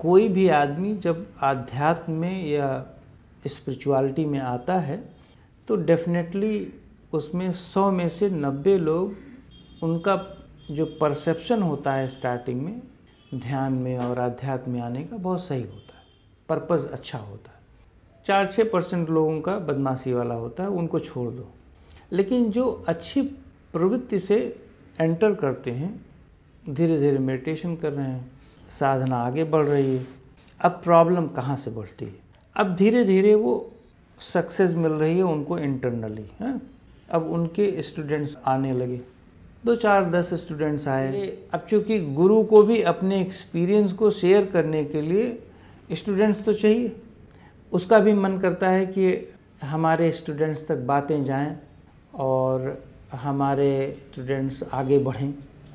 कोई भी आदमी जब आध्यात्म में या स्पिरिचुअलिटी में आता है तो डेफिनेटली उसमें सौ में से नब्बे लोग उनका जो परसेप्शन होता है स्टार्टिंग में ध्यान में और आध्यात्म में आने का बहुत सही होता है पर्पज़ अच्छा होता है चार छः परसेंट लोगों का बदमाशी वाला होता है उनको छोड़ दो लेकिन जो अच्छी प्रवृत्ति से एंटर करते हैं धीरे धीरे मेडिटेशन कर रहे हैं साधना आगे बढ़ रही है अब प्रॉब्लम कहाँ से बढ़ती है अब धीरे धीरे वो सक्सेस मिल रही है उनको इंटरनली है अब उनके स्टूडेंट्स आने लगे दो चार दस स्टूडेंट्स आए अब चूंकि गुरु को भी अपने एक्सपीरियंस को शेयर करने के लिए स्टूडेंट्स तो चाहिए उसका भी मन करता है कि हमारे स्टूडेंट्स तक बातें जाएं और हमारे स्टूडेंट्स आगे बढ़ें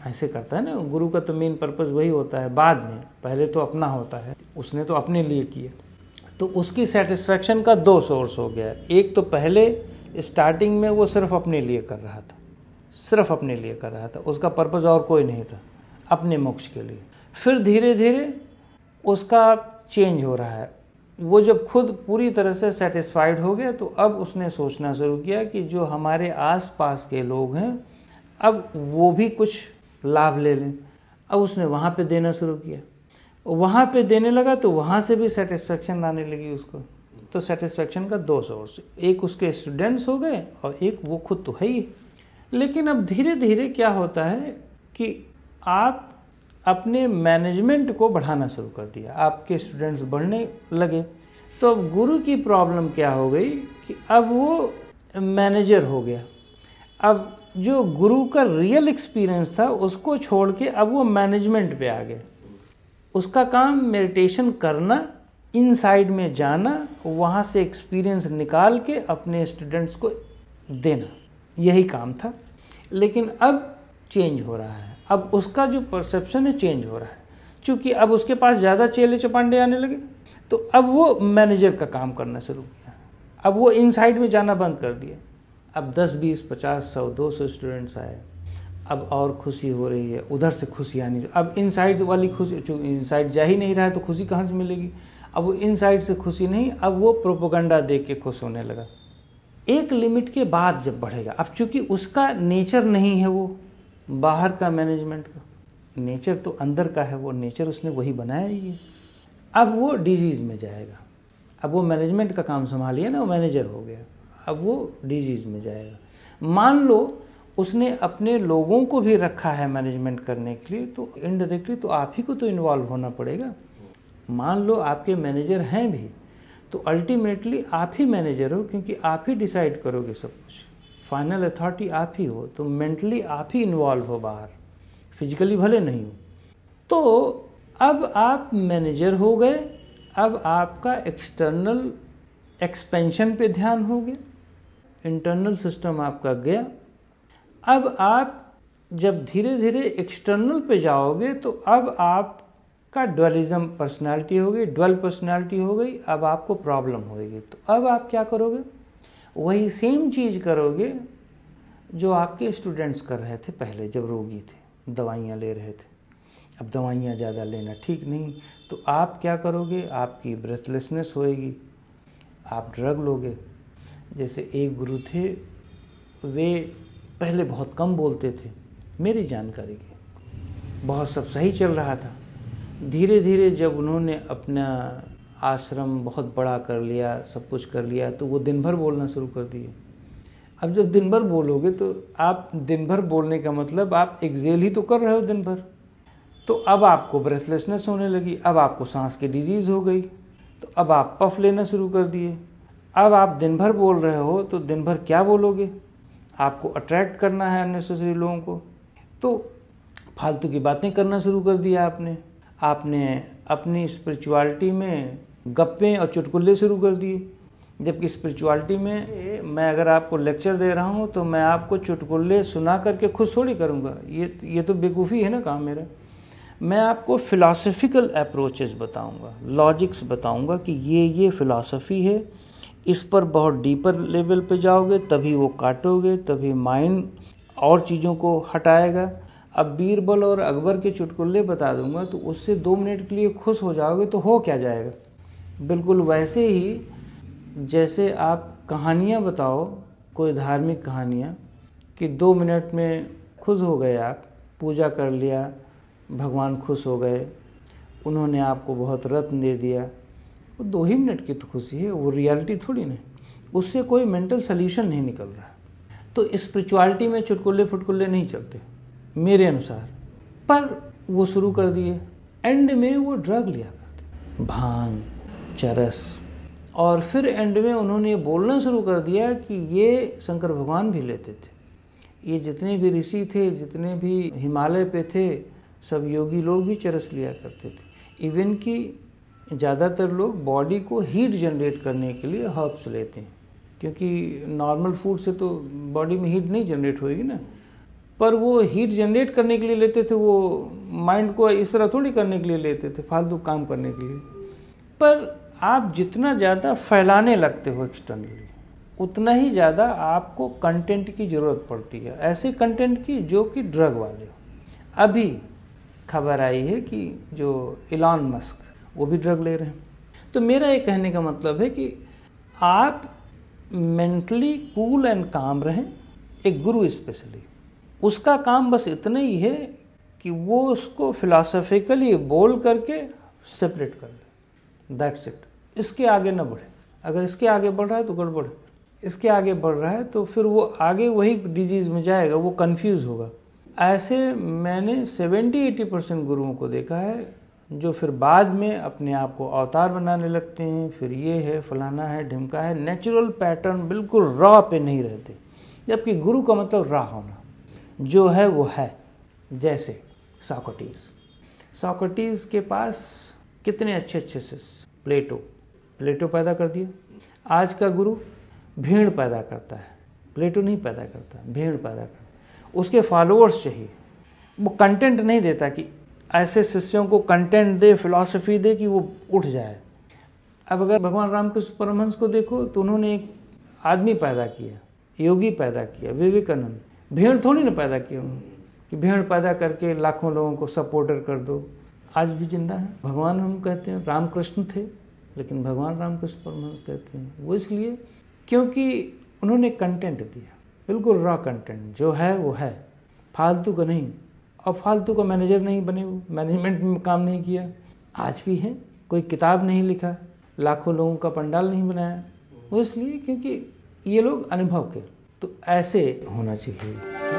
ऐसे करता है ना गुरु का तो मेन पर्पज़ वही होता है बाद में पहले तो अपना होता है उसने तो अपने लिए किया तो उसकी सेटिस्फैक्शन का दो सोर्स हो गया एक तो पहले स्टार्टिंग में वो सिर्फ अपने लिए कर रहा था सिर्फ अपने लिए कर रहा था उसका पर्पज़ और कोई नहीं था अपने मोक्ष के लिए फिर धीरे धीरे उसका चेंज हो रहा है वो जब खुद पूरी तरह से सेटिस्फाइड हो गया तो अब उसने सोचना शुरू किया कि जो हमारे आसपास के लोग हैं अब वो भी कुछ लाभ ले लें अब उसने वहाँ पे देना शुरू किया वहाँ पे देने लगा तो वहाँ से भी सेटिस्फेक्शन आने लगी उसको तो सेटिस्फेक्शन का दो सोर्स एक उसके स्टूडेंट्स हो गए और एक वो खुद तो है ही लेकिन अब धीरे धीरे क्या होता है कि आप अपने मैनेजमेंट को बढ़ाना शुरू कर दिया आपके स्टूडेंट्स बढ़ने लगे तो अब गुरु की प्रॉब्लम क्या हो गई कि अब वो मैनेजर हो गया अब जो गुरु का रियल एक्सपीरियंस था उसको छोड़ के अब वो मैनेजमेंट पे आ गए उसका काम मेडिटेशन करना इनसाइड में जाना वहाँ से एक्सपीरियंस निकाल के अपने स्टूडेंट्स को देना यही काम था लेकिन अब चेंज हो रहा है अब उसका जो परसेप्शन है चेंज हो रहा है क्योंकि अब उसके पास ज़्यादा चेले चपांडे आने लगे तो अब वो मैनेजर का काम करना शुरू किया अब वो इनसाइड में जाना बंद कर दिया अब 10, 20, 50, 100, 200 स्टूडेंट्स आए अब और खुशी हो रही है उधर से खुशी आनी अब इनसाइड वाली खुशी चूँकि इनसाइड जा ही नहीं रहा है तो खुशी कहाँ से मिलेगी अब वो इनसाइड से खुशी नहीं अब वो प्रोपोगंडा देख के खुश होने लगा एक लिमिट के बाद जब बढ़ेगा अब चूँकि उसका नेचर नहीं है वो बाहर का मैनेजमेंट का नेचर तो अंदर का है वो नेचर उसने वही बनाया ही है अब वो डिजीज़ में जाएगा अब वो मैनेजमेंट का काम संभालिए ना वो मैनेजर हो गया अब वो डिजीज़ में जाएगा मान लो उसने अपने लोगों को भी रखा है मैनेजमेंट करने के लिए तो इनडायरेक्टली तो आप ही को तो इन्वॉल्व होना पड़ेगा मान लो आपके मैनेजर हैं भी तो अल्टीमेटली आप ही मैनेजर हो क्योंकि आप ही डिसाइड करोगे सब कुछ फाइनल अथॉरिटी आप ही हो तो मेंटली आप ही इन्वॉल्व हो बाहर फिजिकली भले नहीं हो तो अब आप मैनेजर हो गए अब आपका एक्सटर्नल एक्सपेंशन पे ध्यान हो गया इंटरनल सिस्टम आपका गया अब आप जब धीरे धीरे एक्सटर्नल पे जाओगे तो अब आपका डुअलिज्म पर्सनालिटी हो गई डुअल पर्सनालिटी हो गई अब आपको प्रॉब्लम होगी तो अब आप क्या करोगे वही सेम चीज़ करोगे जो आपके स्टूडेंट्स कर रहे थे पहले जब रोगी थे दवाइयाँ ले रहे थे अब दवाइयाँ ज़्यादा लेना ठीक नहीं तो आप क्या करोगे आपकी ब्रेथलेसनेस होएगी आप ड्रग लोगे जैसे एक गुरु थे वे पहले बहुत कम बोलते थे मेरी जानकारी के बहुत सब सही चल रहा था धीरे धीरे जब उन्होंने अपना आश्रम बहुत बड़ा कर लिया सब कुछ कर लिया तो वो दिन भर बोलना शुरू कर दिए अब जब दिन भर बोलोगे तो आप दिन भर बोलने का मतलब आप एक्जेल ही तो कर रहे हो दिन भर तो अब आपको ब्रेथलेसनेस होने लगी अब आपको सांस की डिजीज़ हो गई तो अब आप पफ लेना शुरू कर दिए अब आप दिन भर बोल रहे हो तो दिन भर क्या बोलोगे आपको अट्रैक्ट करना है अननेसेसरी लोगों को तो फालतू की बातें करना शुरू कर दिया आपने आपने अपनी स्पिरिचुअलिटी में गप्पे और चुटकुले शुरू कर दिए जबकि स्पिरिचुअलिटी में मैं अगर आपको लेक्चर दे रहा हूँ तो मैं आपको चुटकुले सुना करके खुश थोड़ी करूँगा ये ये तो बेवकूफ़ी है ना काम मेरा मैं आपको फ़िलासफ़िकल अप्रोचेस बताऊँगा लॉजिक्स बताऊँगा कि ये ये फ़िलासफ़ी है इस पर बहुत डीपर लेवल पे जाओगे तभी वो काटोगे तभी माइंड और चीज़ों को हटाएगा अब बीरबल और अकबर के चुटकुले बता दूंगा तो उससे दो मिनट के लिए खुश हो जाओगे तो हो क्या जाएगा बिल्कुल वैसे ही जैसे आप कहानियाँ बताओ कोई धार्मिक कहानियाँ कि दो मिनट में खुश हो गए आप पूजा कर लिया भगवान खुश हो गए उन्होंने आपको बहुत रत्न दे दिया वो दो ही मिनट की तो खुशी है वो रियलिटी थोड़ी ना उससे कोई मेंटल सल्यूशन नहीं निकल रहा तो स्पिरिचुअलिटी में चुटकुल्ले फुटकुल्ले नहीं चलते मेरे अनुसार पर वो शुरू कर दिए एंड में वो ड्रग लिया करते भांग चरस और फिर एंड में उन्होंने बोलना शुरू कर दिया कि ये शंकर भगवान भी लेते थे ये जितने भी ऋषि थे जितने भी हिमालय पे थे सब योगी लोग भी चरस लिया करते थे इवन कि ज़्यादातर लोग बॉडी को हीट जनरेट करने के लिए हर्ब्स लेते हैं क्योंकि नॉर्मल फूड से तो बॉडी में हीट नहीं जनरेट होएगी ना पर वो हीट जनरेट करने के लिए लेते थे वो माइंड को इस तरह थोड़ी करने के लिए लेते थे फालतू काम करने के लिए पर आप जितना ज़्यादा फैलाने लगते हो एक्सटर्नली उतना ही ज़्यादा आपको कंटेंट की ज़रूरत पड़ती है ऐसे कंटेंट की जो कि ड्रग वाले हो अभी खबर आई है कि जो इलॉन मस्क वो भी ड्रग ले रहे हैं तो मेरा ये कहने का मतलब है कि आप मेंटली कूल एंड काम रहें एक गुरु स्पेशली उसका काम बस इतना ही है कि वो उसको फिलासफिकली बोल करके सेपरेट कर ले दैट्स इट इसके आगे ना बढ़े अगर इसके आगे बढ़ रहा है तो गड़बड़ इसके आगे बढ़ रहा है तो फिर वो आगे वही डिजीज़ में जाएगा वो कंफ्यूज होगा ऐसे मैंने 70-80 परसेंट गुरुओं को देखा है जो फिर बाद में अपने आप को अवतार बनाने लगते हैं फिर ये है फलाना है ढिमका है नेचुरल पैटर्न बिल्कुल रॉ पे नहीं रहते जबकि गुरु का मतलब रॉ होना जो है वो है जैसे सॉकटीज सॉकटीज के पास कितने अच्छे अच्छे शिष्य प्लेटो प्लेटो पैदा कर दिया आज का गुरु भीड़ पैदा करता है प्लेटो नहीं पैदा करता भीड़ पैदा करता उसके फॉलोअर्स चाहिए वो कंटेंट नहीं देता कि ऐसे शिष्यों को कंटेंट दे फिलॉसफी दे कि वो उठ जाए अब अगर भगवान रामकृष्ण परमहंस को देखो तो उन्होंने एक आदमी पैदा किया योगी पैदा किया विवेकानंद भेड़ थोड़ी ना पैदा किया उन्होंने कि भेड़ पैदा करके लाखों लोगों को सपोर्टर कर दो आज भी जिंदा है भगवान हम कहते हैं रामकृष्ण थे लेकिन भगवान रामकृष्ण परमहंस कहते हैं वो इसलिए क्योंकि उन्होंने कंटेंट दिया बिल्कुल रॉ कंटेंट जो है वो है फालतू का नहीं और फालतू का मैनेजर नहीं बने वो मैनेजमेंट में काम नहीं किया आज भी है कोई किताब नहीं लिखा लाखों लोगों का पंडाल नहीं बनाया इसलिए क्योंकि ये लोग अनुभव के तो ऐसे होना चाहिए